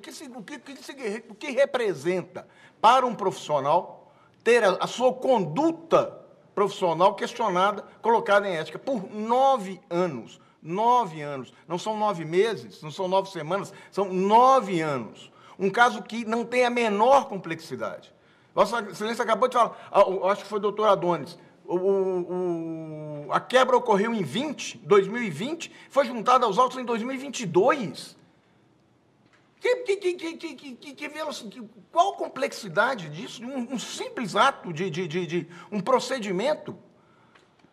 O que, se, o que, o que representa para um profissional ter a, a sua conduta profissional questionada, colocada em ética por nove anos. Nove anos. Não são nove meses, não são nove semanas, são nove anos. Um caso que não tem a menor complexidade. Vossa Excelência acabou de falar, ah, acho que foi o doutor Adonis, o, o, a quebra ocorreu em 20, 2020, foi juntada aos autos em 2022. Que, que, que, que, que, que, assim, qual a complexidade disso? Um, um simples ato de, de, de, de, um procedimento.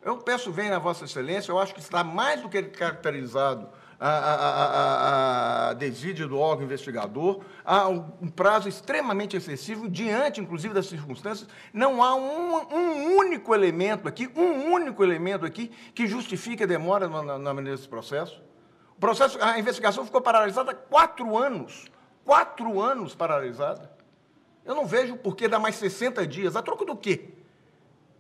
Eu peço bem na Vossa Excelência, eu acho que está mais do que caracterizado a, a, a, a desídia do órgão investigador, há um prazo extremamente excessivo, diante, inclusive, das circunstâncias, não há um, um único elemento aqui, um único elemento aqui que justifique a demora na, maneira desse processo processo, a investigação ficou paralisada quatro anos. Quatro anos paralisada. Eu não vejo por que dar mais 60 dias. A troco do quê?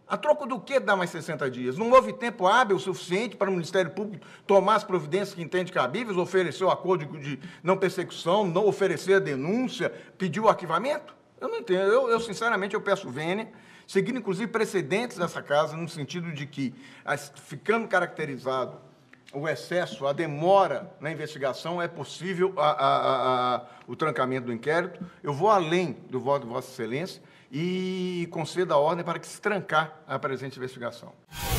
A troco do que dar mais 60 dias? Não houve tempo hábil suficiente para o Ministério Público tomar as providências que entende cabíveis, oferecer o acordo de não persecução, não oferecer a denúncia, pedir o arquivamento? Eu não entendo. Eu, eu sinceramente, eu peço vênia, seguindo, inclusive, precedentes dessa casa, no sentido de que, ficando caracterizado o excesso, a demora na investigação, é possível a, a, a, o trancamento do inquérito. Eu vou além do voto de Vossa Excelência e concedo a ordem para que se trancar a presente investigação.